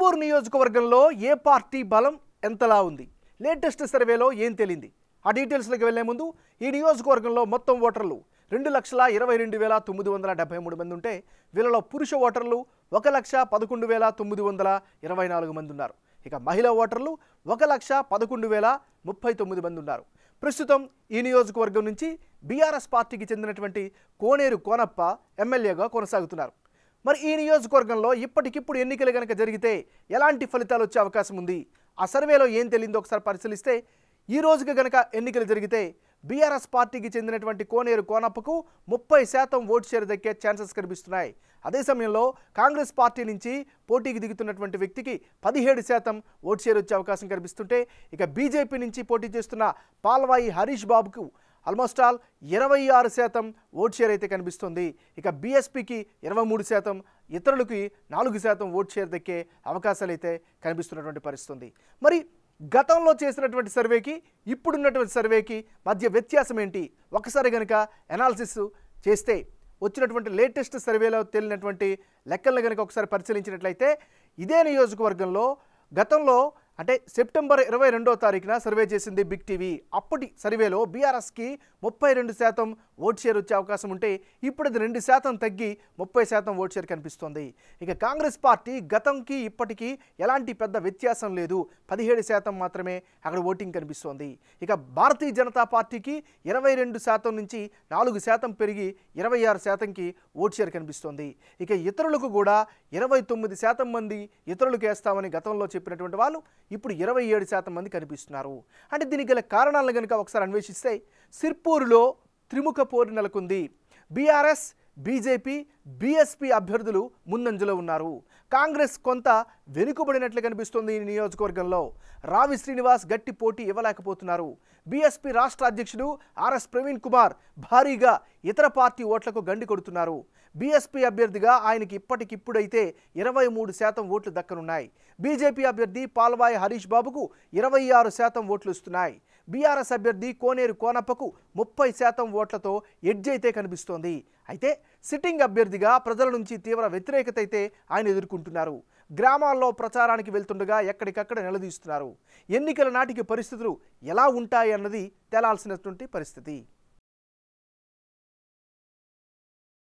సింపూర్ నియోజకవర్గంలో ఏ పార్టీ బలం ఎంతలా ఉంది లేటెస్ట్ సర్వేలో ఏం తేలింది ఆ డీటెయిల్స్లోకి వెళ్లే ముందు ఈ నియోజకవర్గంలో మొత్తం ఓటర్లు రెండు లక్షల ఇరవై రెండు వేల తొమ్మిది వందల డెబ్బై మూడు మంది ఉంటే వీళ్ళలో పురుష ఓటర్లు ఒక లక్ష పదకొండు వేల తొమ్మిది వందల ఇరవై నాలుగు మంది ఉన్నారు ఇక మహిళా ఓటర్లు ఒక లక్ష పదకొండు వేల ముప్పై తొమ్మిది మంది ఉన్నారు ప్రస్తుతం ఈ నియోజకవర్గం నుంచి బీఆర్ఎస్ పార్టీకి చెందినటువంటి కోనేరు కోనప్ప ఎమ్మెల్యేగా కొనసాగుతున్నారు మరి ఈ నియోజకవర్గంలో ఇప్పటికిప్పుడు ఎన్నికలు కనుక జరిగితే ఎలాంటి ఫలితాలు వచ్చే అవకాశం ఉంది ఆ సర్వేలో ఏం తెలియదో ఒకసారి పరిశీలిస్తే ఈ రోజుకి గనక ఎన్నికలు జరిగితే బీఆర్ఎస్ పార్టీకి చెందినటువంటి కోనేరు కోనప్పకు ముప్పై శాతం ఓటు షేర్ దక్కే ఛాన్సెస్ కనిపిస్తున్నాయి అదే సమయంలో కాంగ్రెస్ పార్టీ నుంచి పోటీకి దిగుతున్నటువంటి వ్యక్తికి పదిహేడు శాతం ఓటు షేర్ వచ్చే అవకాశం కనిపిస్తుంటే ఇక బీజేపీ నుంచి పోటీ చేస్తున్న పాల్వాయి హరీష్ బాబుకు ఆల్మోస్ట్ ఆల్ ఇరవై ఆరు శాతం ఓట్ షేర్ అయితే కనిపిస్తుంది ఇక బీఎస్పీకి ఇరవై మూడు శాతం ఇతరులకి నాలుగు శాతం ఓట్ షేర్ దక్కే అవకాశాలు అయితే కనిపిస్తున్నటువంటి పరిస్థితుంది మరి గతంలో చేసినటువంటి సర్వేకి ఇప్పుడున్నటువంటి సర్వేకి మధ్య వ్యత్యాసం ఏంటి ఒకసారి కనుక ఎనాలిసిస్ చేస్తే వచ్చినటువంటి లేటెస్ట్ సర్వేలో తేలినటువంటి లెక్కలను కనుక ఒకసారి పరిశీలించినట్లయితే ఇదే నియోజకవర్గంలో గతంలో అంటే సెప్టెంబర్ ఇరవై రెండో తారీఖున సర్వే చేసింది బిగ్ టీవీ అప్పటి సర్వేలో బీఆర్ఎస్కి ముప్పై రెండు శాతం ఓట్ షేర్ వచ్చే అవకాశం ఉంటే ఇప్పుడు అది రెండు శాతం తగ్గి ముప్పై శాతం ఓట్ షేర్ కనిపిస్తోంది ఇక కాంగ్రెస్ పార్టీ గతంకి ఇప్పటికీ ఎలాంటి పెద్ద వ్యత్యాసం లేదు పదిహేడు శాతం మాత్రమే అక్కడ ఓటింగ్ కనిపిస్తోంది ఇక భారతీయ జనతా పార్టీకి ఇరవై రెండు శాతం నుంచి నాలుగు శాతం పెరిగి ఇరవై ఆరు శాతంకి ఓట్ షేర్ కనిపిస్తోంది ఇక ఇతరులకు కూడా ఇరవై తొమ్మిది శాతం మంది ఇతరులకు వేస్తామని గతంలో చెప్పినటువంటి వాళ్ళు ఇప్పుడు ఇరవై ఏడు శాతం మంది కనిపిస్తున్నారు అంటే దీనికి గల కారణాలను కనుక ఒకసారి అన్వేషిస్తే సిర్పూర్లో త్రిముఖ పోరు నెలకొంది బీఆర్ఎస్ బీజేపీ బీఎస్పీ అభ్యర్థులు ముందంజలో ఉన్నారు కాంగ్రెస్ కొంత వెనుకబడినట్లు కనిపిస్తుంది ఈ నియోజకవర్గంలో రావి శ్రీనివాస్ గట్టి పోటీ ఇవ్వలేకపోతున్నారు బీఎస్పీ రాష్ట్ర అధ్యక్షుడు ఆర్ఎస్ ప్రవీణ్ కుమార్ భారీగా ఇతర పార్టీ ఓట్లకు గండి కొడుతున్నారు బీఎస్పీ అభ్యర్థిగా ఆయనకి ఇప్పటికిప్పుడైతే ఇరవై మూడు శాతం ఓట్లు దక్కనున్నాయి బీజేపీ అభ్యర్థి పాల్వాయి హరీష్ బాబుకు ఇరవై ఆరు శాతం ఓట్లు ఇస్తున్నాయి బీఆర్ఎస్ అభ్యర్థి కోనేరు కోనప్పకు ముప్పై శాతం ఓట్లతో ఎడ్జ్ అయితే కనిపిస్తోంది అయితే సిట్టింగ్ అభ్యర్థిగా ప్రజల నుంచి తీవ్ర వ్యతిరేకత అయితే ఆయన ఎదుర్కొంటున్నారు గ్రామాల్లో ప్రచారానికి వెళ్తుండగా ఎక్కడికక్కడ నిలదీస్తున్నారు ఎన్నికల నాటికి పరిస్థితులు ఎలా ఉంటాయి అన్నది తేలాల్సినటువంటి పరిస్థితి